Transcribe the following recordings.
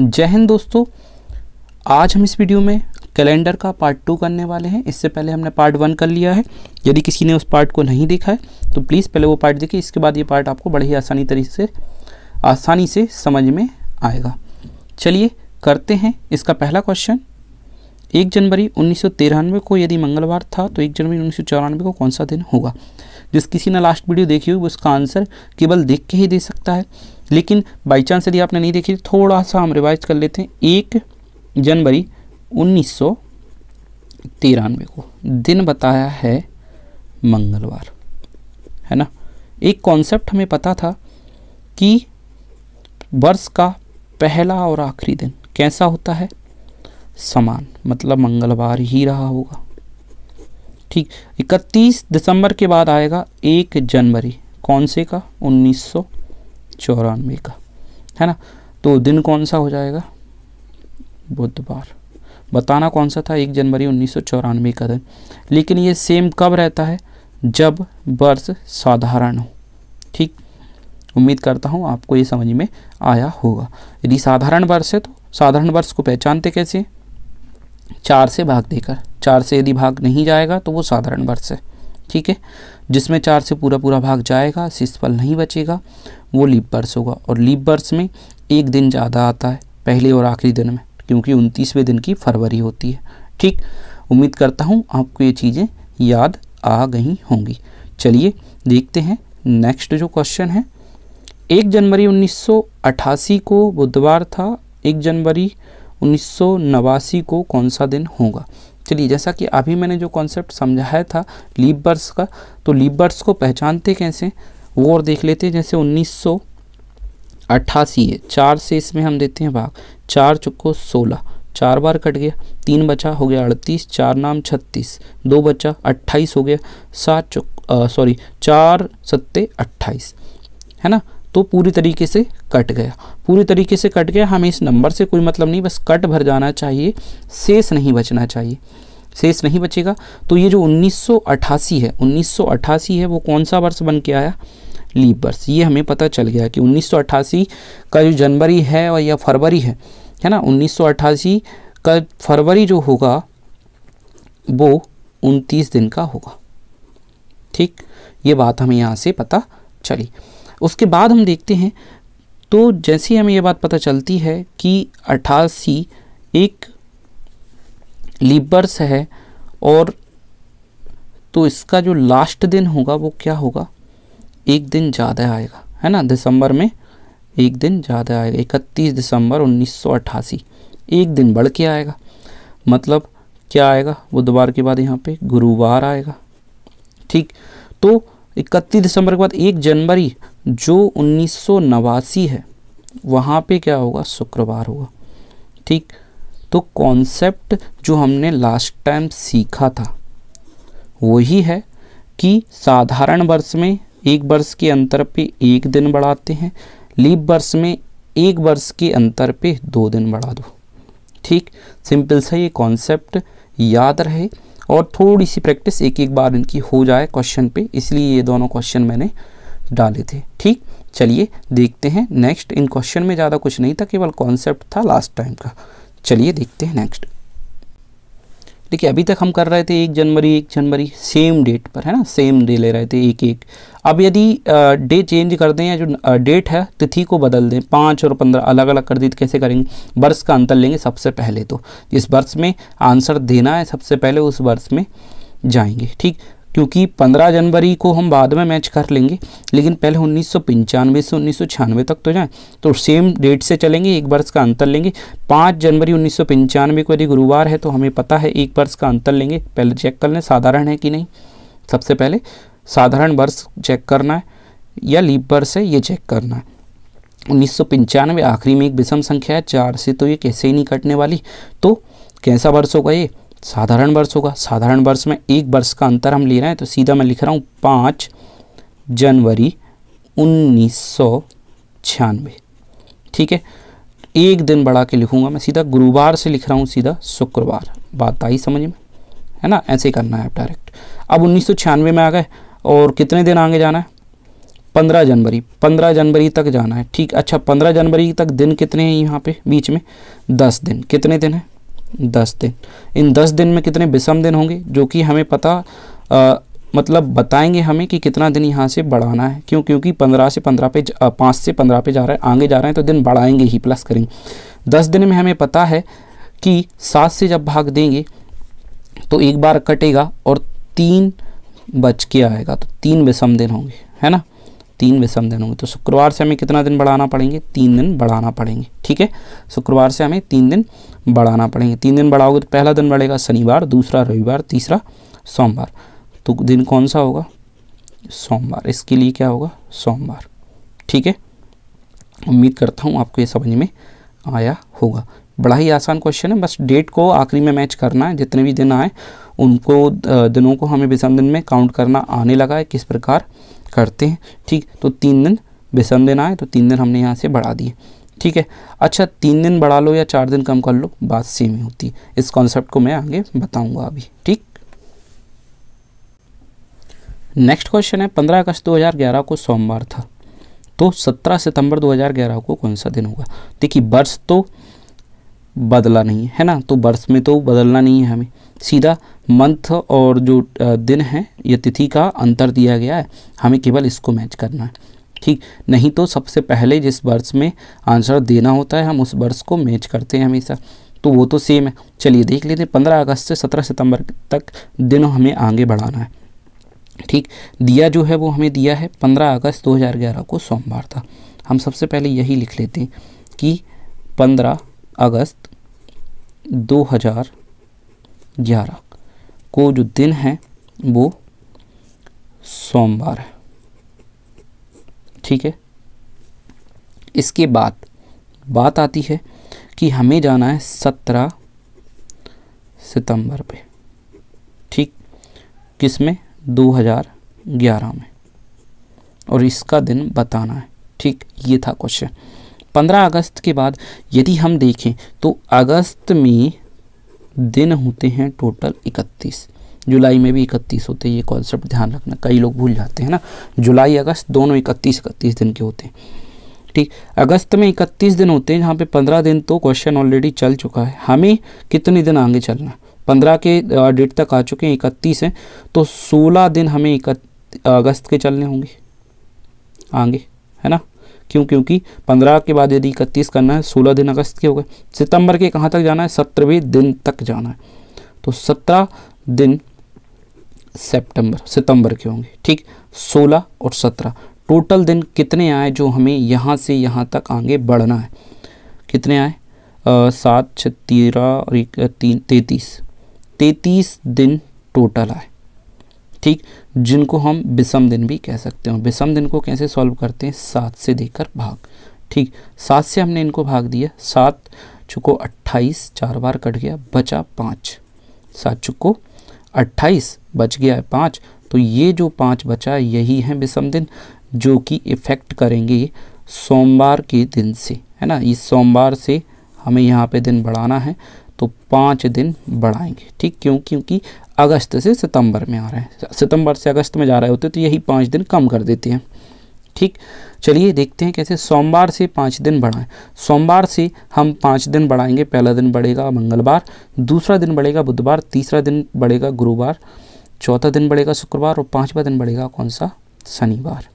जय हिंद दोस्तों आज हम इस वीडियो में कैलेंडर का पार्ट टू करने वाले हैं इससे पहले हमने पार्ट वन कर लिया है यदि किसी ने उस पार्ट को नहीं देखा है तो प्लीज़ पहले वो पार्ट देखिए इसके बाद ये पार्ट आपको बड़े ही आसानी तरीके से आसानी से समझ में आएगा चलिए करते हैं इसका पहला क्वेश्चन एक जनवरी उन्नीस को यदि मंगलवार था तो एक जनवरी उन्नीस को कौन सा दिन होगा जिस किसी ने लास्ट वीडियो देखी हुई उसका आंसर केवल देख के ही दे सकता है लेकिन बाई चांस यदि आपने नहीं देखी थोड़ा सा हम रिवाइज कर लेते हैं एक जनवरी उन्नीस सौ तिरानवे को दिन बताया है मंगलवार है ना एक कॉन्सेप्ट हमें पता था कि वर्ष का पहला और आखिरी दिन कैसा होता है समान मतलब मंगलवार ही रहा होगा ठीक 31 दिसंबर के बाद आएगा एक जनवरी कौन से का उन्नीस सौ चौरानवे का है ना तो दिन कौन सा हो जाएगा बुधवार बताना कौन सा था एक जनवरी उन्नीस का दिन लेकिन ये सेम कब रहता है जब वर्ष साधारण हो ठीक उम्मीद करता हूँ आपको ये समझ में आया होगा यदि साधारण वर्ष है तो साधारण वर्ष को पहचानते कैसे चार से भाग देकर चार से यदि भाग नहीं जाएगा तो वो साधारण वर्ष है ठीक है जिसमें चार से पूरा पूरा भाग जाएगा शिशफल नहीं बचेगा वो लीप बर्स होगा और लीप बर्स में एक दिन ज़्यादा आता है पहले और आखिरी दिन में क्योंकि उनतीसवें दिन की फरवरी होती है ठीक उम्मीद करता हूँ आपको ये चीज़ें याद आ गई होंगी चलिए देखते हैं नेक्स्ट जो क्वेश्चन है एक जनवरी 1988 को बुधवार था एक जनवरी उन्नीस को कौन सा दिन होगा चलिए जैसा कि अभी मैंने जो कॉन्सेप्ट समझाया था लीप बर्स का तो लीप बर्स को पहचानते कैसे वो और देख लेते हैं जैसे उन्नीस अट्ठासी है चार से इसमें हम देते हैं भाग चार चुको सोलह चार बार कट गया तीन बचा हो गया अड़तीस चार नाम छत्तीस दो बचा अट्ठाईस हो गया सात चुक सॉरी चार सत्ते अट्ठाईस है ना तो पूरी तरीके से कट गया पूरी तरीके से कट गया हमें इस नंबर से कोई मतलब नहीं बस कट भर जाना चाहिए शेष नहीं बचना चाहिए शेष नहीं बचेगा तो ये जो 1988 है 1988 है वो कौन सा वर्ष बन के आया लीप वर्ष ये हमें पता चल गया कि 1988 का जो जनवरी है और या फरवरी है है ना 1988 का फरवरी जो होगा वो 29 दिन का होगा ठीक ये बात हमें यहाँ से पता चली उसके बाद हम देखते हैं तो जैसे ही हमें यह बात पता चलती है कि अठासी एक लीबर्स है और तो इसका जो लास्ट दिन होगा वो क्या होगा एक दिन ज़्यादा आएगा है ना दिसंबर में एक दिन ज़्यादा आएगा इकतीस दिसंबर उन्नीस एक दिन बढ़ के आएगा मतलब क्या आएगा बुधवार के बाद यहाँ पे गुरुवार आएगा ठीक तो इकतीस दिसंबर के बाद एक जनवरी जो उन्नीस है वहाँ पे क्या होगा शुक्रवार होगा ठीक तो कॉन्सेप्ट जो हमने लास्ट टाइम सीखा था वही है कि साधारण वर्ष में एक वर्ष के अंतर पे एक दिन बढ़ाते हैं लीप वर्ष में एक वर्ष के अंतर पे दो दिन बढ़ा दो ठीक सिंपल सा ये कॉन्सेप्ट याद रहे और थोड़ी सी प्रैक्टिस एक एक बार इनकी हो जाए क्वेश्चन पे इसलिए ये दोनों क्वेश्चन मैंने डाले थे ठीक चलिए देखते हैं नेक्स्ट इन क्वेश्चन में ज़्यादा कुछ नहीं था केवल कॉन्सेप्ट था लास्ट टाइम का चलिए देखते हैं नेक्स्ट देखिए अभी तक हम कर रहे थे एक जनवरी एक जनवरी सेम डेट पर है ना सेम डे ले रहे थे एक एक अब यदि डे चेंज कर दें या जो डेट है तिथि को बदल दें पाँच और पंद्रह अलग अलग कर दी तो कैसे करेंगे वर्ष का अंतर लेंगे सबसे पहले तो जिस वर्ष में आंसर देना है सबसे पहले उस वर्ष में जाएंगे ठीक क्योंकि 15 जनवरी को हम बाद में मैच कर लेंगे लेकिन पहले उन्नीस से उन्नीस तक तो जाएँ तो सेम डेट से चलेंगे एक वर्ष का अंतर लेंगे पाँच जनवरी उन्नीस को यदि गुरुवार है तो हमें पता है एक वर्ष का अंतर लेंगे पहले चेक कर लें साधारण है कि नहीं सबसे पहले साधारण वर्ष चेक करना है या लीप वर्ष है ये चेक करना है उन्नीस आखिरी में एक विषम संख्या है चार से तो ये कैसे ही नहीं कटने वाली तो कैसा वर्ष होगा ये साधारण वर्ष होगा साधारण वर्ष में एक वर्ष का अंतर हम ले रहे हैं तो सीधा मैं लिख रहा हूँ पाँच जनवरी उन्नीस सौ छियानवे ठीक है एक दिन बढ़ा के लिखूंगा मैं सीधा गुरुवार से लिख रहा हूँ सीधा शुक्रवार बात आई समझ में है ना ऐसे करना है आप डायरेक्ट अब उन्नीस में आ गए और कितने दिन आगे जाना है पंद्रह जनवरी पंद्रह जनवरी तक जाना है ठीक अच्छा पंद्रह जनवरी तक दिन कितने हैं यहाँ पे बीच में दस दिन कितने दिन हैं दस दिन इन दस दिन में कितने विषम दिन होंगे जो कि हमें पता आ, मतलब बताएंगे हमें कि कितना दिन यहाँ से बढ़ाना है क्यों क्योंकि पंद्रह से पंद्रह पे पाँच से पंद्रह पे जा रहा है आगे जा रहे हैं तो दिन बढ़ाएंगे ही प्लस करेंगे दस दिन में हमें पता है कि सात से जब भाग देंगे तो एक बार कटेगा और तीन बच के आएगा तो तीन विषम दिन होंगे है ना तीन विषम दिन होंगे तो शुक्रवार से हमें कितना दिन बढ़ाना पड़ेंगे तीन दिन बढ़ाना पड़ेंगे ठीक है शुक्रवार से हमें तीन दिन बढ़ाना पड़ेंगे तीन दिन बढ़ाओगे तो पहला दिन बढ़ेगा शनिवार दूसरा रविवार तीसरा सोमवार तो दिन कौन सा होगा सोमवार इसके लिए क्या होगा सोमवार ठीक है उम्मीद करता हूँ आपको ये समझ में आया होगा बड़ा ही आसान क्वेश्चन है बस डेट को आखिरी में मैच करना है जितने भी दिन आए उनको दिनों को हमें विषम दिन में काउंट करना आने लगा है किस प्रकार करते हैं ठीक तो तीन दिन विषम दिन आए तो तीन दिन हमने यहाँ से बढ़ा दिए ठीक है अच्छा तीन दिन बढ़ा लो या चार दिन कम कर लो बात सेम ही होती है इस कॉन्सेप्ट को मैं आगे बताऊंगा अभी ठीक नेक्स्ट क्वेश्चन है पंद्रह अगस्त ग्यारह को सोमवार था तो सत्रह सितंबर 2011 को कौन सा दिन होगा देखिए वर्ष तो बदला नहीं है ना तो वर्ष में तो बदलना नहीं है हमें सीधा मंथ और जो दिन है या तिथि का अंतर दिया गया है हमें केवल इसको मैच करना है ठीक नहीं तो सबसे पहले जिस वर्ष में आंसर देना होता है हम उस वर्ष को मैच करते हैं हमेशा तो वो तो सेम है चलिए देख लेते हैं पंद्रह अगस्त से सत्रह सितंबर तक दिनों हमें आगे बढ़ाना है ठीक दिया जो है वो हमें दिया है पंद्रह अगस्त दो हज़ार ग्यारह को सोमवार था हम सबसे पहले यही लिख लेते हैं कि पंद्रह अगस्त दो हज़ार ग्यारह को जो दिन है वो सोमवार है ठीक है इसके बाद बात आती है कि हमें जाना है सत्रह सितंबर पे ठीक किस में ग्यारह में और इसका दिन बताना है ठीक ये था क्वेश्चन पंद्रह अगस्त के बाद यदि हम देखें तो अगस्त में दिन होते हैं टोटल इकतीस जुलाई में भी इकतीस होते हैं ये कॉन्सेप्ट ध्यान रखना कई लोग भूल जाते हैं ना जुलाई अगस्त दोनों इकतीस इकतीस दिन के होते हैं ठीक अगस्त में इकतीस दिन होते हैं जहाँ पे पंद्रह दिन तो क्वेश्चन ऑलरेडी चल चुका है हमें कितने दिन आगे चलना पंद्रह के डेट तक आ चुके हैं इकतीस हैं तो सोलह दिन हमें अगस्त के चलने होंगे आगे है ना क्यों क्योंकि पंद्रह के बाद यदि इकतीस करना है सोलह दिन अगस्त के हो गए सितंबर के कहाँ तक जाना है सत्रहवें दिन तक जाना है तो सत्रह दिन सितंबर सितंबर के होंगे ठीक सोलह और सत्रह टोटल दिन कितने आए जो हमें यहाँ से यहाँ तक आगे बढ़ना है कितने आए सात छत्तीरह और एक तीन तैतीस तैतीस दिन टोटल आए ठीक जिनको हम विषम दिन भी कह सकते हैं विषम दिन को कैसे सॉल्व करते हैं सात से देकर भाग ठीक सात से हमने इनको भाग दिया सात चुको अट्ठाईस चार बार कट गया बचा पाँच सात चुको अट्ठाईस बच गया है पाँच तो ये जो पाँच बचा है यही है विषम दिन जो कि इफ़ेक्ट करेंगे सोमवार के दिन से है ना इस सोमवार से हमें यहाँ पे दिन बढ़ाना है तो पाँच दिन बढ़ाएंगे ठीक क्यों क्योंकि अगस्त से सितंबर में आ रहे हैं सितंबर से अगस्त में जा रहे होते तो यही पाँच दिन कम कर देते हैं ठीक चलिए देखते हैं कैसे सोमवार से पाँच दिन बढ़ाएं सोमवार से हम पाँच दिन बढ़ाएंगे पहला दिन बढ़ेगा मंगलवार दूसरा दिन बढ़ेगा बुधवार तीसरा दिन बढ़ेगा गुरुवार चौथा दिन बढ़ेगा शुक्रवार और पाँचवा दिन बढ़ेगा कौन सा शनिवार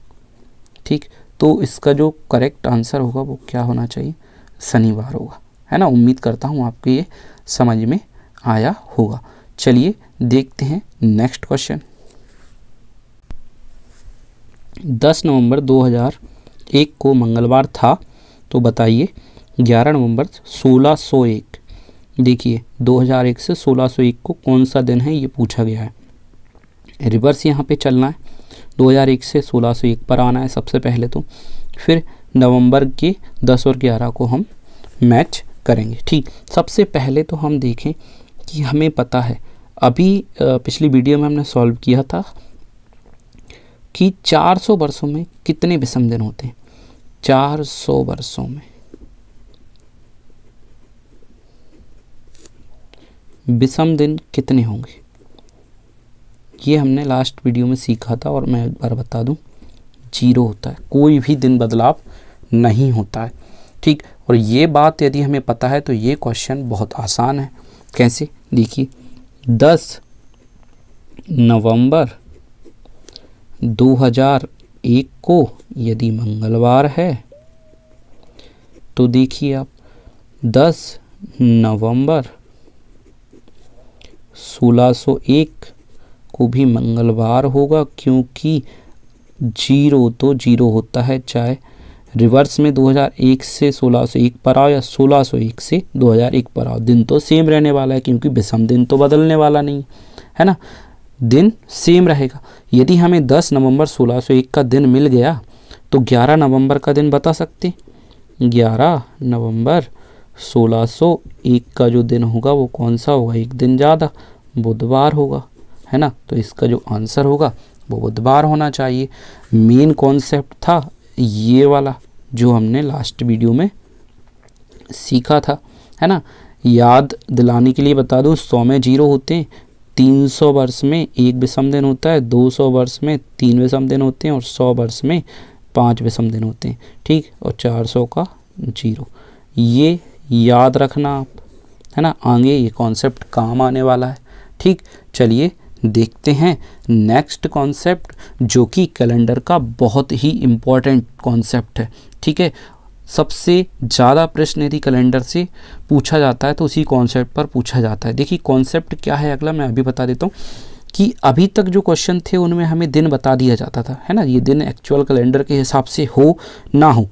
ठीक तो इसका जो करेक्ट आंसर होगा वो क्या होना चाहिए शनिवार होगा है ना उम्मीद करता हूँ आपको ये समझ में आया होगा चलिए देखते हैं नेक्स्ट क्वेश्चन 10 नवंबर 2001 को मंगलवार था तो बताइए 11 नवंबर 1601 देखिए 2001 से 1601 को कौन सा दिन है ये पूछा गया है रिवर्स यहाँ पे चलना है 2001 से 1601 पर आना है सबसे पहले तो फिर नवंबर के 10 और 11 को हम मैच करेंगे ठीक सबसे पहले तो हम देखें कि हमें पता है अभी पिछली वीडियो में हमने सॉल्व किया था कि 400 वर्षों में कितने विषम दिन होते हैं 400 वर्षों में विषम दिन कितने होंगे ये हमने लास्ट वीडियो में सीखा था और मैं एक बार बता दूं जीरो होता है कोई भी दिन बदलाव नहीं होता है ठीक और ये बात यदि हमें पता है तो ये क्वेश्चन बहुत आसान है कैसे देखिए दस नवंबर 2001 को यदि मंगलवार है तो देखिए आप 10 नवंबर 1601 को भी मंगलवार होगा क्योंकि जीरो तो जीरो होता है चाहे रिवर्स में 2001 से 1601 पर आओ या 1601 से 2001 पर आओ दिन तो सेम रहने वाला है क्योंकि विषम दिन तो बदलने वाला नहीं है ना दिन सेम रहेगा यदि हमें 10 नवंबर 1601 का दिन मिल गया तो 11 नवंबर का दिन बता सकते 11 नवंबर 1601 का जो दिन होगा वो कौन सा होगा एक दिन ज़्यादा बुधवार होगा है ना तो इसका जो आंसर होगा वो बुधवार होना चाहिए मेन कॉन्सेप्ट था ये वाला जो हमने लास्ट वीडियो में सीखा था है ना याद दिलाने के लिए बता दूँ सौ में जीरो होते हैं तीन सौ वर्ष में एक विषम दिन होता है दो सौ वर्ष में तीन विषम दिन होते हैं और सौ वर्ष में पाँच विषम दिन होते हैं ठीक और चार सौ का जीरो ये याद रखना आप है ना आगे ये कॉन्सेप्ट काम आने वाला है ठीक चलिए देखते हैं नेक्स्ट कॉन्सेप्ट जो कि कैलेंडर का बहुत ही इम्पॉर्टेंट कॉन्सेप्ट है ठीक है सबसे ज़्यादा प्रश्न यदि कैलेंडर से पूछा जाता है तो उसी कॉन्सेप्ट पर पूछा जाता है देखिए कॉन्सेप्ट क्या है अगला मैं अभी बता देता हूँ कि अभी तक जो क्वेश्चन थे उनमें हमें दिन बता दिया जाता था है ना ये दिन एक्चुअल कैलेंडर के हिसाब से हो ना हो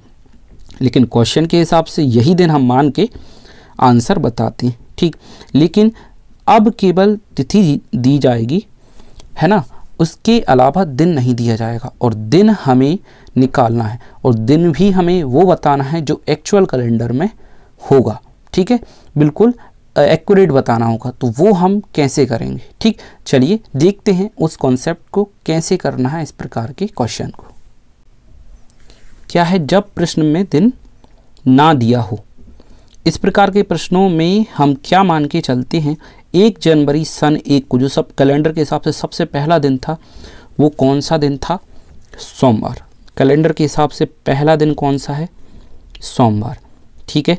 लेकिन क्वेश्चन के हिसाब से यही दिन हम मान के आंसर बताते हैं ठीक लेकिन अब केवल तिथि दी जाएगी है ना उसके अलावा दिन नहीं दिया जाएगा और दिन हमें निकालना है और दिन भी हमें वो बताना है जो एक्चुअल कैलेंडर में होगा ठीक है बिल्कुल एक्यूरेट बताना होगा तो वो हम कैसे करेंगे ठीक चलिए देखते हैं उस कॉन्सेप्ट को कैसे करना है इस प्रकार के क्वेश्चन को क्या है जब प्रश्न में दिन ना दिया हो इस प्रकार के प्रश्नों में हम क्या मान के चलते हैं एक जनवरी सन एक को जो सब कैलेंडर के हिसाब से सबसे पहला दिन था वो कौन सा दिन था सोमवार कैलेंडर के हिसाब से पहला दिन कौन सा है सोमवार ठीक है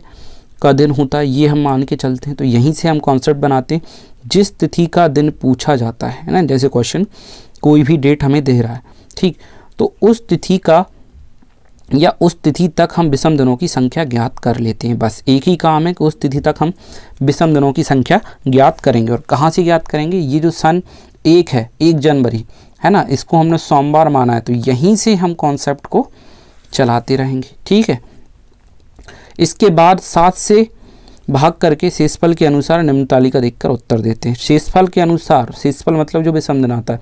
का दिन होता है ये हम मान के चलते हैं तो यहीं से हम कॉन्सेप्ट बनाते हैं जिस तिथि का दिन पूछा जाता है ना जैसे क्वेश्चन कोई भी डेट हमें दे रहा है ठीक तो उस तिथि का या उस तिथि तक हम विषम दिनों की संख्या ज्ञात कर लेते हैं बस एक ही काम है कि उस तिथि तक हम विषम दिनों की संख्या ज्ञात करेंगे और कहाँ से ज्ञात करेंगे ये जो सन एक है एक जनवरी है ना इसको हमने सोमवार माना है तो यहीं से हम कॉन्सेप्ट को चलाते रहेंगे ठीक है इसके बाद सात से भाग करके शेषफल के अनुसार निम्न तालिका देखकर उत्तर देते हैं शेषफल के अनुसार शेषफल मतलब जो विषम दिन आता है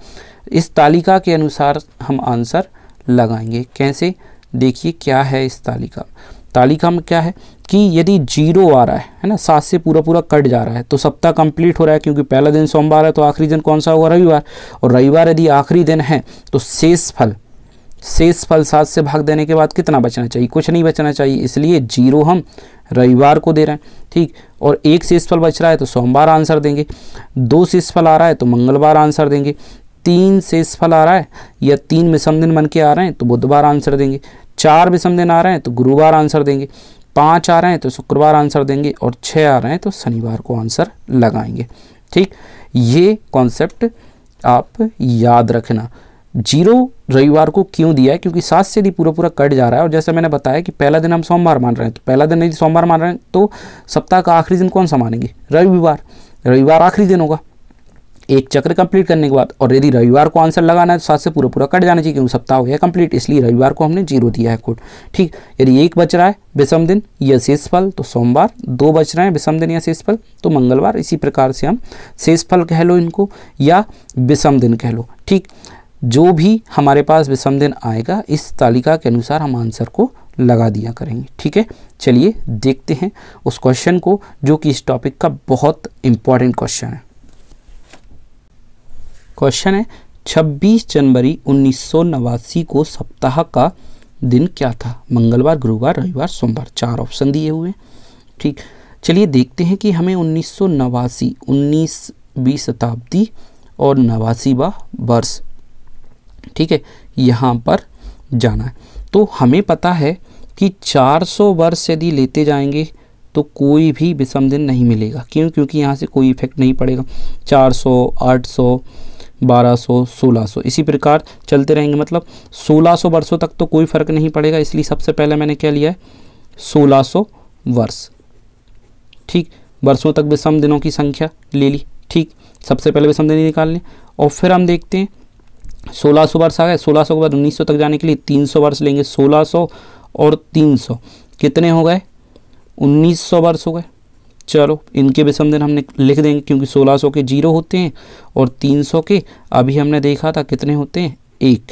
इस तालिका के अनुसार हम आंसर लगाएंगे कैसे देखिए क्या है इस तालिका तालिका में क्या है कि यदि जीरो आ रहा है है ना सात से पूरा पूरा कट जा रहा है तो सप्ताह कंप्लीट हो रहा है क्योंकि पहला दिन सोमवार है तो आखिरी दिन कौन सा होगा रविवार और रविवार यदि आखिरी दिन है तो शेष फल शेष फल सात से भाग देने के बाद कितना बचना चाहिए कुछ नहीं बचना चाहिए इसलिए जीरो हम रविवार को दे रहे हैं ठीक और एक शेष फल बच रहा है तो सोमवार आंसर देंगे दो शेष फल आ रहा है तो मंगलवार आंसर देंगे तीन शेष फल आ रहा है या तीन मिसम दिन बन के आ रहे हैं तो बुधवार आंसर देंगे चार विषम दिन आ रहे हैं तो गुरुवार आंसर देंगे पाँच आ रहे हैं तो शुक्रवार आंसर देंगे और छः आ रहे हैं तो शनिवार को आंसर लगाएंगे ठीक ये कॉन्सेप्ट आप याद रखना जीरो रविवार को क्यों दिया है क्योंकि सात से यदि पूरा पूरा कट जा रहा है और जैसे मैंने बताया कि पहला दिन हम सोमवार मान रहे हैं तो पहला दिन यदि सोमवार मान रहे हैं तो सप्ताह का आखिरी दिन कौन सा मानेंगे रविवार रविवार आखिरी दिन होगा एक चक्र कंप्लीट करने के बाद और यदि रविवार को आंसर लगाना है तो साथ से पूरा पूरा कट जाना चाहिए क्योंकि सप्ताह हो गया कंप्लीट इसलिए रविवार को हमने जीरो दिया है कोड ठीक यदि एक बच रहा है विषम दिन या शेष फल तो सोमवार दो बच रहे हैं विषम दिन या शेष फल तो मंगलवार इसी प्रकार से हम शेष फल कह लो इनको या विषम दिन कह लो ठीक जो भी हमारे पास विषम दिन आएगा इस तालिका के अनुसार हम आंसर को लगा दिया करेंगे ठीक है चलिए देखते हैं उस क्वेश्चन को जो कि इस टॉपिक का बहुत इंपॉर्टेंट क्वेश्चन है क्वेश्चन है 26 जनवरी उन्नीस को सप्ताह का दिन क्या था मंगलवार गुरुवार रविवार सोमवार चार ऑप्शन दिए हुए हैं ठीक चलिए देखते हैं कि हमें उन्नीस सौ नवासी शताब्दी और नवासीवा वर्ष ठीक है यहाँ पर जाना है तो हमें पता है कि 400 वर्ष यदि लेते जाएंगे तो कोई भी विषम दिन नहीं मिलेगा क्यों क्योंकि यहाँ से कोई इफेक्ट नहीं पड़ेगा 400, 800, 1200 1600 इसी प्रकार चलते रहेंगे मतलब 1600 वर्षों तक तो कोई फ़र्क नहीं पड़ेगा इसलिए सबसे पहले मैंने क्या लिया है 1600 वर्ष ठीक वर्षों तक विषम दिनों की संख्या ले ली ठीक सबसे पहले विषम दिन निकाल लें और फिर हम देखते हैं 1600 वर्ष आ गए 1600 के बाद 1900 तक जाने के लिए 300 वर्ष लेंगे 1600 और 300 कितने हो गए 1900 वर्ष हो गए चलो इनके भी समझन हमने लिख देंगे क्योंकि 1600 के जीरो होते हैं और 300 के अभी हमने देखा था कितने होते हैं एक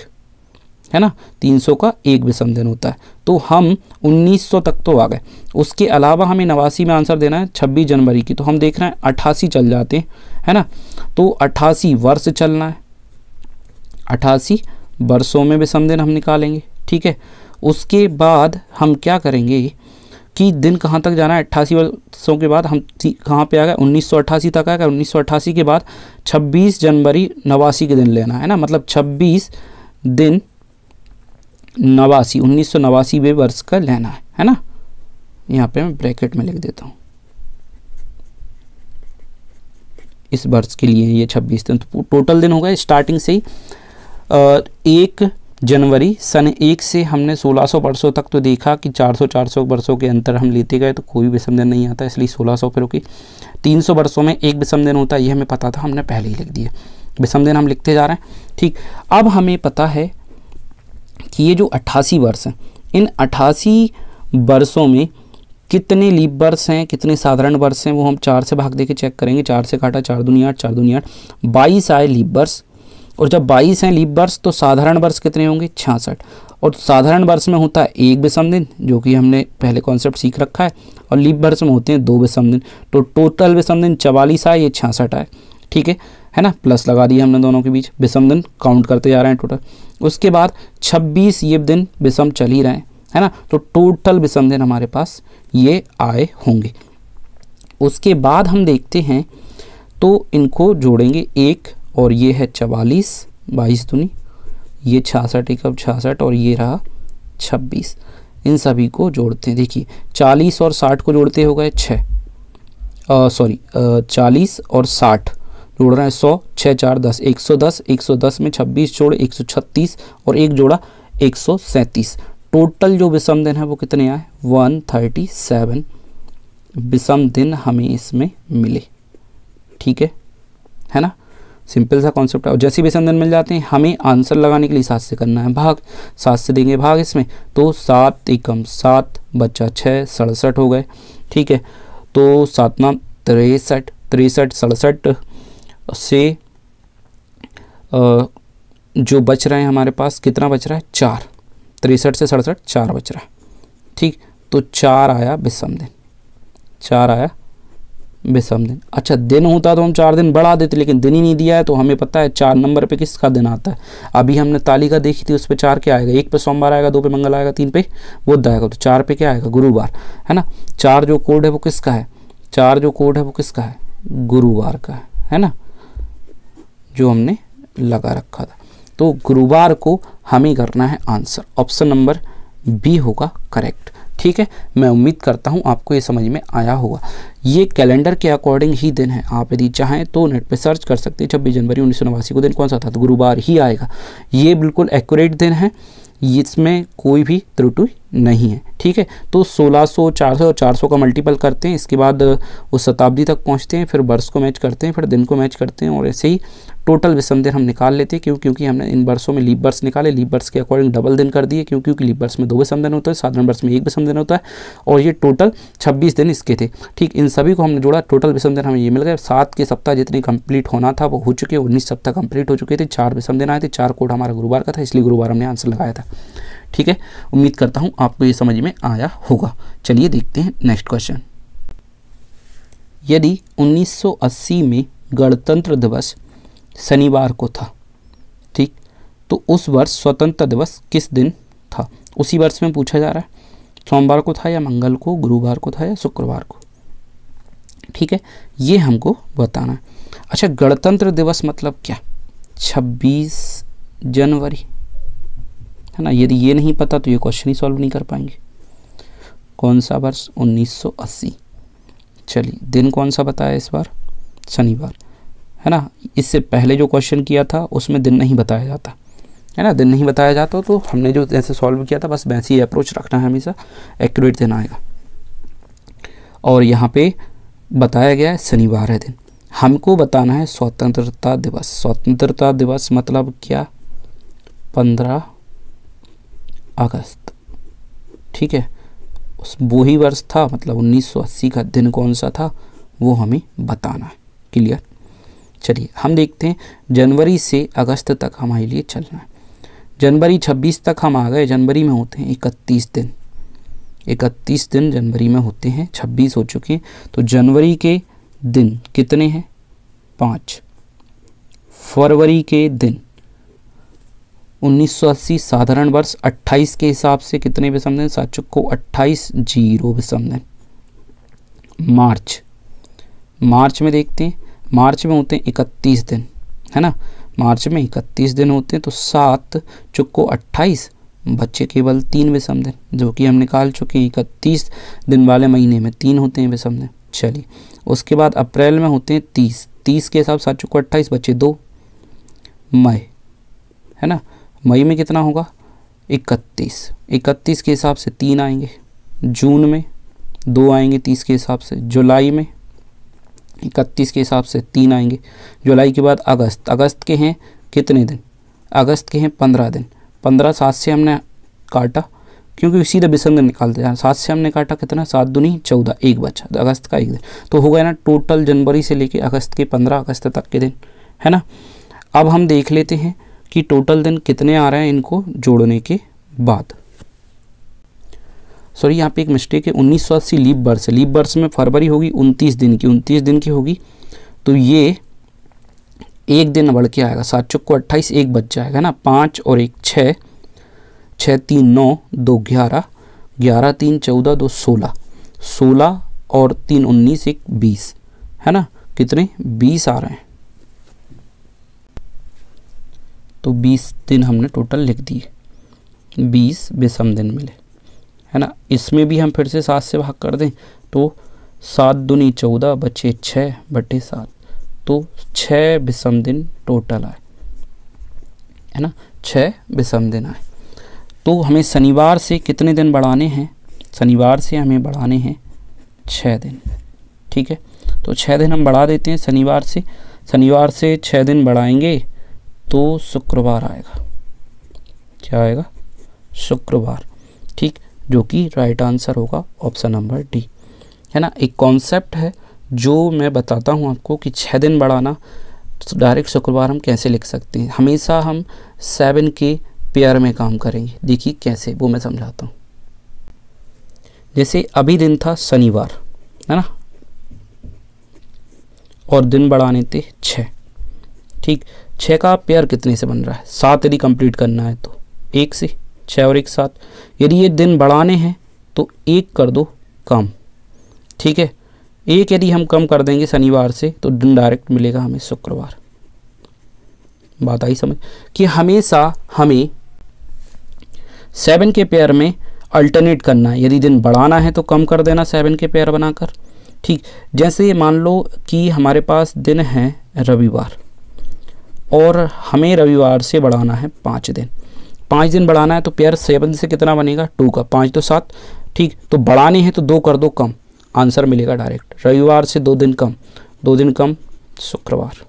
है ना 300 का एक विषमधन होता है तो हम 1900 तक तो आ गए उसके अलावा हमें नवासी में आंसर देना है 26 जनवरी की तो हम देख रहे हैं अट्ठासी चल जाते हैं है ना तो अट्ठासी वर्ष चलना है अट्ठासी वर्षों में विषमधन हम निकालेंगे ठीक है उसके बाद हम क्या करेंगे कि दिन कहाँ तक जाना है अट्ठासी वर्षों के बाद हम कहाँ पे आ गए उन्नीस तक आ गए उन्नीस के बाद 26 जनवरी नवासी के दिन लेना है ना मतलब 26 दिन नवासी उन्नीस सौ वर्ष का लेना है है ना यहाँ पे मैं ब्रैकेट में लिख देता हूँ इस वर्ष के लिए ये 26 दिन तो टोटल दिन होगा स्टार्टिंग से ही एक जनवरी सन एक से हमने 1600 वर्षों तक तो देखा कि 400-400 वर्षों के अंतर हम लेते गए तो कोई विषम दिन नहीं आता इसलिए 1600 फिर रुकी 300 वर्षों में एक विषम दिन होता है ये हमें पता था हमने पहले ही लिख दिया विषम दिन हम लिखते जा रहे हैं ठीक अब हमें पता है कि ये जो अट्ठासी वर्ष हैं इन अट्ठासी वर्षों में कितने लीप वर्ष हैं कितने साधारण वर्ष हैं वो हम चार से भाग दे के चेक करेंगे चार से काटा चार दुनिया आठ चार दुनिया आठ बाईस आए लीप वर्ष और जब 22 हैं लीप वर्ष तो साधारण वर्ष कितने होंगे छियासठ और साधारण वर्ष में होता है एक विषम दिन जो कि हमने पहले कॉन्सेप्ट सीख रखा है और लीप वर्ष में होते हैं दो विषम दिन तो टोटल विषम दिन चवालीस आए ये छियासठ आए ठीक है है ना प्लस लगा दिया हमने दोनों के बीच विषम दिन काउंट करते जा रहे हैं टोटल उसके बाद छब्बीस ये दिन विषम चल ही रहे हैं है ना तो टोटल विषम दिन हमारे पास ये आए होंगे उसके बाद हम देखते हैं तो इनको जोड़ेंगे एक और ये है चवालीस बाईस दुनी ये छियासठ अब छियासठ और ये रहा छब्बीस इन सभी को जोड़ते हैं देखिए चालीस और साठ को जोड़ते हो गए छः सॉरी चालीस और साठ जोड़ रहे हैं सौ छः चार दस एक सौ दस एक सौ दस में छब्बीस जोड़ एक सौ छत्तीस और एक जोड़ा एक सौ सैंतीस टोटल जो विषम दिन है वो कितने आए वन थर्टी सेवन विषम दिन हमें इसमें मिले ठीक है है ना सिंपल सा कॉन्सेप्ट है और जैसे भी संदन मिल जाते हैं हमें आंसर लगाने के लिए सात से करना है भाग सात से देंगे भाग इसमें तो सात एकम सात बच्चा छः सड़सठ हो गए ठीक है तो सात नाम तिरसठ तिरसठ सड़सठ से जो बच रहे हैं हमारे पास कितना बच रहा है चार तिरसठ से सड़सठ चार बच रहा है ठीक तो चार आया विषम दिन चार आया विषम दिन अच्छा दिन होता तो हम चार दिन बढ़ा देते लेकिन दिन ही नहीं दिया है तो हमें पता है चार नंबर पे किसका दिन आता है अभी हमने तालिका देखी थी उस पर चार क्या आएगा एक पे सोमवार आएगा दो पे मंगल आएगा तीन पे बुद्ध आएगा तो चार पे क्या आएगा गुरुवार है ना चार जो कोड है वो किसका है चार जो कोड है वो किसका है गुरुवार का है, है ना जो हमने लगा रखा था तो गुरुवार को हमें करना है आंसर ऑप्शन नंबर बी होगा करेक्ट ठीक है मैं उम्मीद करता हूँ आपको ये समझ में आया होगा ये कैलेंडर के अकॉर्डिंग ही दिन है आप यदि चाहें तो नेट पे सर्च कर सकते हैं छब्बीस जनवरी उन्नीस को दिन कौन सा था तो गुरुवार ही आएगा ये बिल्कुल एक्यूरेट दिन है इसमें कोई भी त्रुटि नहीं है ठीक है तो 1600 400 और 400 का मल्टीपल करते हैं इसके बाद उस शताब्दी तक पहुंचते हैं फिर वर्ष को मैच करते हैं फिर दिन को मैच करते हैं और ऐसे ही टोटल विषम दिन हम निकाल लेते हैं क्यों क्योंकि हमने इन वर्षों में लीप वर्ष निकाले लीप वर्ष के अकॉर्डिंग डबल दिन कर दिए क्यों क्योंकि लीप वर्ष में दो विषम दिन होता है साधारण वर्ष में एक विषम दिन होता है और ये टोटल छब्बीस दिन इसके थे ठीक इन सभी को हमने जोड़ा टोटल विषम दिन हमें ये मिल गए सात के सप्ताह जितने कंप्लीट होना था वो हो चुके उन्नीस सप्ताह कंप्लीट हो चुके थे चार विषम दिन आए थे चार कोड हमारा गुरुवार का था इसलिए गुरुवार हमने आंसर लगाया था ठीक है उम्मीद करता हूँ आपको ये समझ में आया होगा चलिए देखते हैं नेक्स्ट क्वेश्चन यदि 1980 में गणतंत्र दिवस शनिवार को था ठीक तो उस वर्ष स्वतंत्रता दिवस किस दिन था उसी वर्ष में पूछा जा रहा है सोमवार को था या मंगल को गुरुवार को था या शुक्रवार को ठीक है ये हमको बताना है अच्छा गणतंत्र दिवस मतलब क्या 26 जनवरी है ना यदि ये नहीं पता तो ये क्वेश्चन ही सॉल्व नहीं कर पाएंगे कौन सा वर्ष 1980 चलिए दिन कौन सा बताया इस बार शनिवार है ना इससे पहले जो क्वेश्चन किया था उसमें दिन नहीं बताया जाता है ना दिन नहीं बताया जाता तो हमने जो जैसे सॉल्व किया था बस वैसे ही अप्रोच रखना है हमेशा एक्यूरेट दिन आएगा और यहाँ पे बताया गया है शनिवार है दिन हमको बताना है स्वतंत्रता दिवस स्वतंत्रता दिवस मतलब क्या पंद्रह अगस्त ठीक है उस वो ही वर्ष था मतलब 1980 का दिन कौन सा था वो हमें बताना है क्लियर चलिए हम देखते हैं जनवरी से अगस्त तक हमारे लिए चलना है जनवरी 26 तक हम आ गए जनवरी में होते हैं 31 दिन 31 दिन जनवरी में होते हैं 26 हो चुके हैं तो जनवरी के दिन कितने हैं पाँच फरवरी के दिन 1980 साधारण वर्ष 28 के हिसाब से कितने विसंबन साचुक को 28 जीरो दिन मार्च मार्च में देखते हैं मार्च में होते हैं इकतीस दिन है ना मार्च में इकतीस दिन होते हैं तो सात चुको अट्ठाईस बच्चे केवल तीन विषम दिन जो कि हम निकाल चुके हैं इकतीस दिन वाले महीने में तीन होते हैं विषम दिन चलिए उसके बाद अप्रैल में होते हैं तीस तीस के हिसाब सात चुक्को अट्ठाईस बच्चे दो मई है ना मई में कितना होगा इकतीस इकतीस के हिसाब से तीन आएंगे जून में दो आएंगे तीस के हिसाब से जुलाई में इकतीस के हिसाब से तीन आएंगे जुलाई के बाद अगस्त अगस्त के हैं कितने दिन अगस्त के हैं पंद्रह दिन पंद्रह सात से हमने काटा क्योंकि सीधा विसर्जन निकालते हैं सात से हमने काटा कितना सात दुनी चौदह एक बचा तो अगस्त का एक दिन तो हो गया ना टोटल जनवरी से लेके अगस्त के पंद्रह अगस्त तक के दिन है ना अब हम देख लेते हैं कि टोटल दिन कितने आ रहे हैं इनको जोड़ने के बाद सॉरी यहाँ पे एक मिस्टेक है उन्नीस सौ अस्सी लीप बर्स है लीप बर्स में फरवरी होगी उनतीस दिन की उनतीस दिन की होगी तो ये एक दिन बढ़ के आएगा सात चौक को अट्ठाईस एक बच जाएगा ना पाँच और एक छः छः तीन नौ दो ग्यारह ग्यारह तीन चौदह दो सोलह सोलह और तीन उन्नीस एक बीस है ना कितने बीस आ रहे हैं तो बीस दिन हमने टोटल लिख दिए बीस बेसम दिन मिले है ना इसमें भी हम फिर से सात से भाग कर दें तो सात दुनी चौदह बचे छः बटे सात तो छः विषम दिन टोटल आए है ना छः विषम दिन आए तो हमें शनिवार से कितने दिन बढ़ाने हैं शनिवार से हमें बढ़ाने हैं छः दिन ठीक है तो छः दिन हम बढ़ा देते हैं शनिवार से शनिवार से छः दिन बढ़ाएंगे तो शुक्रवार आएगा क्या आएगा शुक्रवार ठीक जो कि राइट आंसर होगा ऑप्शन नंबर डी है ना एक कॉन्सेप्ट है जो मैं बताता हूँ आपको कि छः दिन बढ़ाना तो डायरेक्ट शुक्रवार हम कैसे लिख सकते हैं हमेशा हम सेवन के पेयर में काम करेंगे देखिए कैसे वो मैं समझाता हूँ जैसे अभी दिन था शनिवार है ना और दिन बढ़ाने थे छः ठीक छः का पेयर कितने से बन रहा है सात यदि कंप्लीट करना है तो एक से छः और एक साथ यदि ये दिन बढ़ाने हैं तो एक कर दो कम ठीक है एक यदि हम कम कर देंगे शनिवार से तो दिन डायरेक्ट मिलेगा हमें शुक्रवार बात आई समझ कि हमेशा हमें सेवन के पेयर में अल्टरनेट करना है यदि दिन बढ़ाना है तो कम कर देना सेवन के पेयर बनाकर ठीक जैसे मान लो कि हमारे पास दिन है रविवार और हमें रविवार से बढ़ाना है पाँच दिन पाँच दिन बढ़ाना है तो पेयर सेवन से कितना बनेगा टू का पाँच तो सात ठीक तो बढ़ाने हैं तो दो कर दो कम आंसर मिलेगा डायरेक्ट रविवार से दो दिन कम दो दिन कम शुक्रवार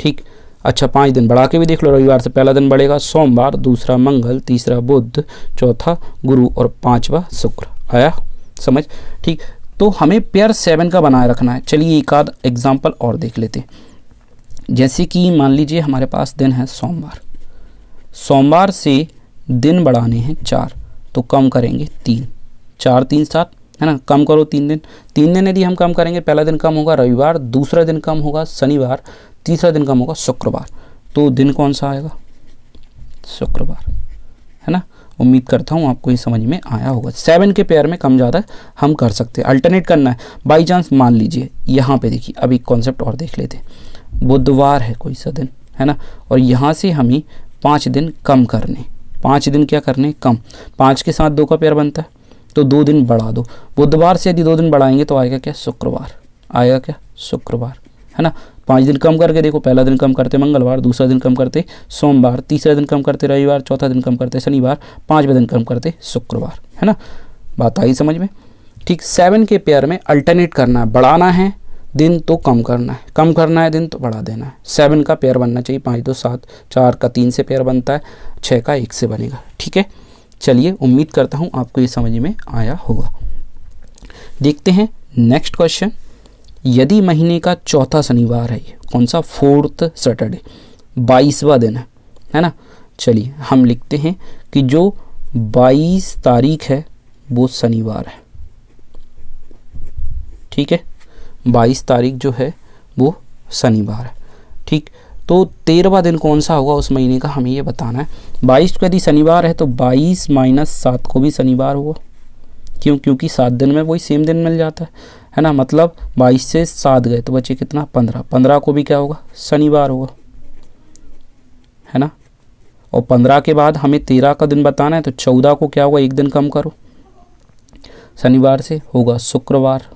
ठीक अच्छा पाँच दिन बढ़ा के भी देख लो रविवार से पहला दिन बढ़ेगा सोमवार दूसरा मंगल तीसरा बुध चौथा गुरु और पाँचवा शुक्र आया समझ ठीक तो हमें पेयर सेवन का बनाए रखना है चलिए एक आध एग्जाम्पल और देख लेते हैं जैसे कि मान लीजिए हमारे पास दिन है सोमवार सोमवार से दिन बढ़ाने हैं चार तो कम करेंगे तीन चार तीन सात है ना कम करो तीन दिन तीन दिन यदि हम कम करेंगे पहला दिन कम होगा रविवार दूसरा दिन कम होगा शनिवार तीसरा दिन कम होगा शुक्रवार तो दिन कौन सा आएगा शुक्रवार है ना उम्मीद करता हूँ आपको ये समझ में आया होगा सेवन के पेयर में कम ज़्यादा हम कर सकते हैं अल्टरनेट करना है बाई चांस मान लीजिए यहाँ पे देखिए अब एक कॉन्सेप्ट और देख लेते हैं बुधवार है कोई सा दिन है ना और यहाँ से हमें पाँच दिन कम करने पाँच दिन क्या करने कम पाँच के साथ दो का पेयर बनता है तो दो दिन बढ़ा दो बुधवार से यदि दो दिन बढ़ाएंगे तो आएगा क्या शुक्रवार आएगा क्या शुक्रवार है ना पाँच दिन कम करके देखो पहला दिन कम करते मंगलवार दूसरा दिन कम करते सोमवार तीसरा दिन कम करते रविवार चौथा दिन कम करते शनिवार पाँचवा दिन कम करते शुक्रवार है ना बात आई समझ में ठीक सेवन के पेयर में अल्टरनेट करना है बढ़ाना है दिन तो कम करना है कम करना है दिन तो बढ़ा देना है सेवन का पेयर बनना चाहिए पाँच दो सात चार का तीन से पेयर बनता है छः का एक से बनेगा ठीक है चलिए उम्मीद करता हूँ आपको ये समझ में आया होगा देखते हैं नेक्स्ट क्वेश्चन यदि महीने का चौथा शनिवार है ये कौन सा फोर्थ सैटरडे बाईसवा दिन है है ना चलिए हम लिखते हैं कि जो बाईस तारीख है वो शनिवार है ठीक है बाईस तारीख जो है वो शनिवार है ठीक तो तेरहवा दिन कौन सा होगा उस महीने का हमें ये बताना है बाईस को यदि शनिवार है तो बाईस माइनस सात को भी शनिवार होगा क्यों क्योंकि सात दिन में वही सेम दिन मिल जाता है है ना मतलब बाईस से सात गए तो बचे कितना पंद्रह पंद्रह को भी क्या होगा शनिवार होगा है ना और पंद्रह के बाद हमें तेरह का दिन बताना है तो चौदह को क्या होगा एक दिन कम करो शनिवार से होगा शुक्रवार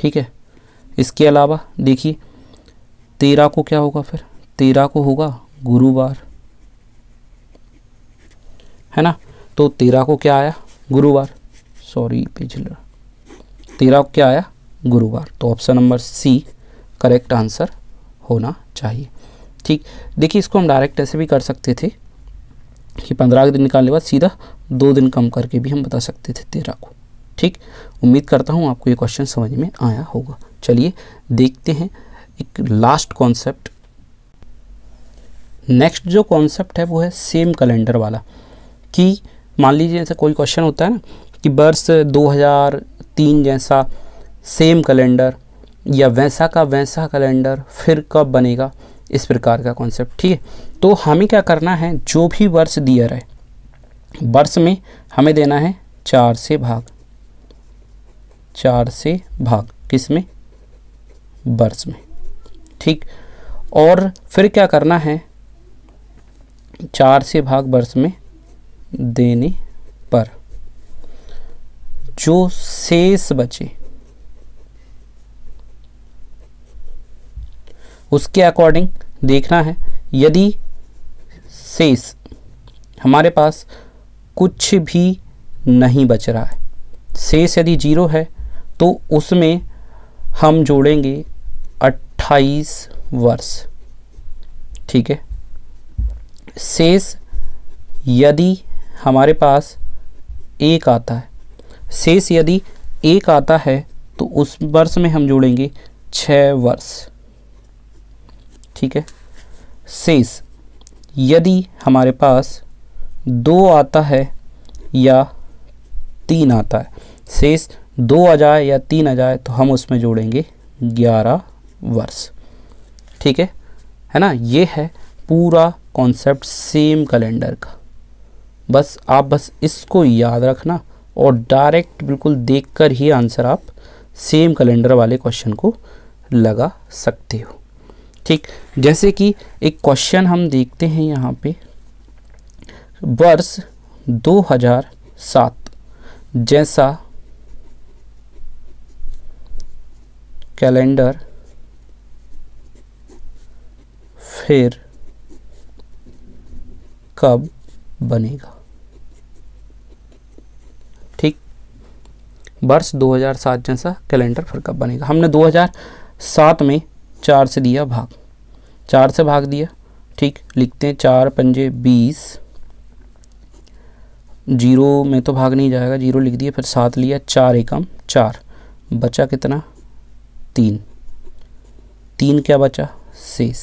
ठीक है इसके अलावा देखिए तेरह को क्या होगा फिर तेरह को होगा गुरुवार है ना तो तेरह को क्या आया गुरुवार सॉरी पिछला तेरह को क्या आया गुरुवार तो option number C correct answer होना चाहिए ठीक देखिए इसको हम डायरेक्ट ऐसे भी कर सकते थे कि पंद्रह दिन निकालने के बाद सीधा दो दिन कम करके भी हम बता सकते थे तेरह को ठीक उम्मीद करता हूँ आपको ये क्वेश्चन समझ में आया होगा चलिए देखते हैं एक लास्ट कॉन्सेप्ट नेक्स्ट जो कॉन्सेप्ट है वो है सेम कैलेंडर वाला कि मान लीजिए जैसे कोई क्वेश्चन होता है ना कि वर्ष 2003 जैसा सेम कैलेंडर या वैसा का वैसा कैलेंडर फिर कब बनेगा इस प्रकार का कॉन्सेप्ट ठीक है तो हमें क्या करना है जो भी वर्ष दिया है वर्ष में हमें देना है चार से भाग चार से भाग किस में वर्ष में ठीक और फिर क्या करना है चार से भाग वर्ष में देने पर जो शेष बचे उसके अकॉर्डिंग देखना है यदि शेष हमारे पास कुछ भी नहीं बच रहा है शेष यदि जीरो है तो उसमें हम जोड़ेंगे अट्ठाईस वर्ष ठीक है शेष यदि हमारे पास एक आता है शेष यदि एक आता है तो उस वर्ष में हम जोड़ेंगे छ वर्ष ठीक है शेष यदि हमारे पास दो आता है या तीन आता है शेष दो आ जाए या तीन आ जाए तो हम उसमें जोड़ेंगे ग्यारह वर्ष ठीक है है ना ये है पूरा कॉन्सेप्ट सेम कैलेंडर का बस आप बस इसको याद रखना और डायरेक्ट बिल्कुल देखकर ही आंसर आप सेम कैलेंडर वाले क्वेश्चन को लगा सकते हो ठीक जैसे कि एक क्वेश्चन हम देखते हैं यहाँ पे वर्ष 2007 जैसा कैलेंडर फिर कब बनेगा ठीक वर्ष 2007 जैसा कैलेंडर फिर कब बनेगा हमने 2007 में चार से दिया भाग चार से भाग दिया ठीक लिखते हैं चार पंजे बीस जीरो में तो भाग नहीं जाएगा जीरो लिख दिया फिर सात लिया चार एकम चार बचा कितना तीन तीन क्या बचा शेष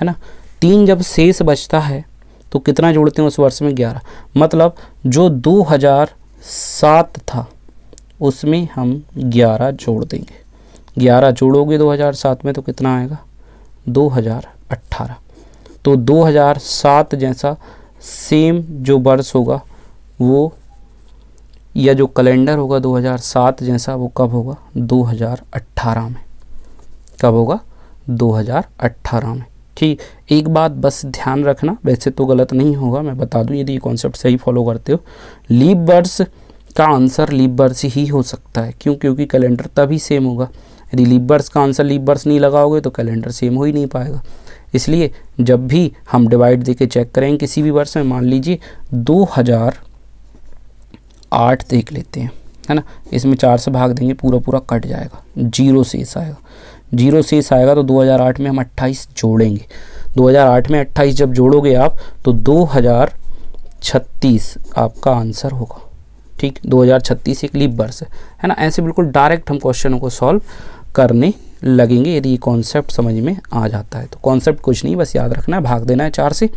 है ना तीन जब शेष बचता है तो कितना जोड़ते हैं उस वर्ष में ग्यारह मतलब जो दो हज़ार सात था उसमें हम ग्यारह जोड़ देंगे ग्यारह जोड़ोगे दो हज़ार सात में तो कितना आएगा दो हज़ार अट्ठारह तो दो हज़ार सात जैसा सेम जो वर्ष होगा वो या जो कैलेंडर होगा 2007 जैसा वो कब होगा 2018 में कब होगा 2018 में ठीक एक बात बस ध्यान रखना वैसे तो गलत नहीं होगा मैं बता दूं यदि ये कॉन्सेप्ट सही फॉलो करते हो लीप वर्ष का आंसर लीप वर्ष ही हो सकता है क्यों क्योंकि कैलेंडर तभी सेम होगा यदि लीप वर्ष का आंसर लीप वर्ष नहीं लगाओगे तो कैलेंडर सेम हो ही नहीं पाएगा इसलिए जब भी हम डिवाइड दे के चेक करें किसी भी वर्ष में मान लीजिए दो हज़ार आठ देख लेते हैं है ना इसमें चार से भाग देंगे पूरा पूरा कट जाएगा जीरो सेस आएगा जीरो सेस आएगा तो 2008 में हम 28 जोड़ेंगे 2008 में 28 जब जोड़ोगे आप तो 2036 आपका आंसर होगा ठीक 2036 एक लीप वर्ष है ना ऐसे बिल्कुल डायरेक्ट हम क्वेश्चनों को सॉल्व करने लगेंगे यदि ये कॉन्सेप्ट समझ में आ जाता है तो कॉन्सेप्ट कुछ नहीं बस याद रखना है भाग देना है चार से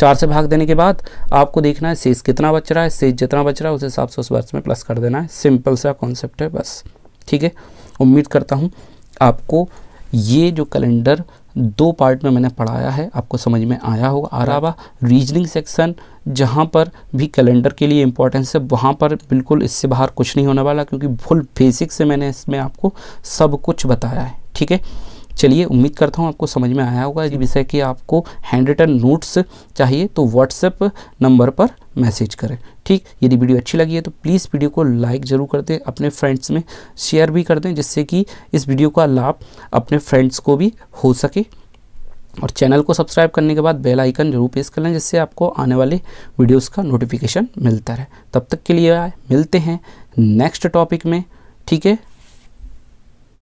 चार से भाग देने के बाद आपको देखना है शेष कितना बच रहा है शेष जितना बच रहा है उस हिसाब से उस वर्ष में प्लस कर देना है सिंपल सा कॉन्सेप्ट है बस ठीक है उम्मीद करता हूँ आपको ये जो कैलेंडर दो पार्ट में मैंने पढ़ाया है आपको समझ में आया होगा अलावा रीजनिंग सेक्शन जहाँ पर भी कैलेंडर के लिए इम्पोर्टेंस है वहाँ पर बिल्कुल इससे बाहर कुछ नहीं होने वाला क्योंकि फुल बेसिक से मैंने इसमें आपको सब कुछ बताया है ठीक है चलिए उम्मीद करता हूँ आपको समझ में आया होगा इस विषय की आपको हैंड रिटन नोट्स चाहिए तो व्हाट्सएप नंबर पर मैसेज करें ठीक यदि वीडियो अच्छी लगी है तो प्लीज़ वीडियो को लाइक ज़रूर कर दें अपने फ्रेंड्स में शेयर भी कर दें जिससे कि इस वीडियो का लाभ अपने फ्रेंड्स को भी हो सके और चैनल को सब्सक्राइब करने के बाद बेल आइकन जरूर प्रेस कर लें जिससे आपको आने वाले वीडियोस का नोटिफिकेशन मिलता रहे तब तक के लिए मिलते हैं नेक्स्ट टॉपिक में ठीक है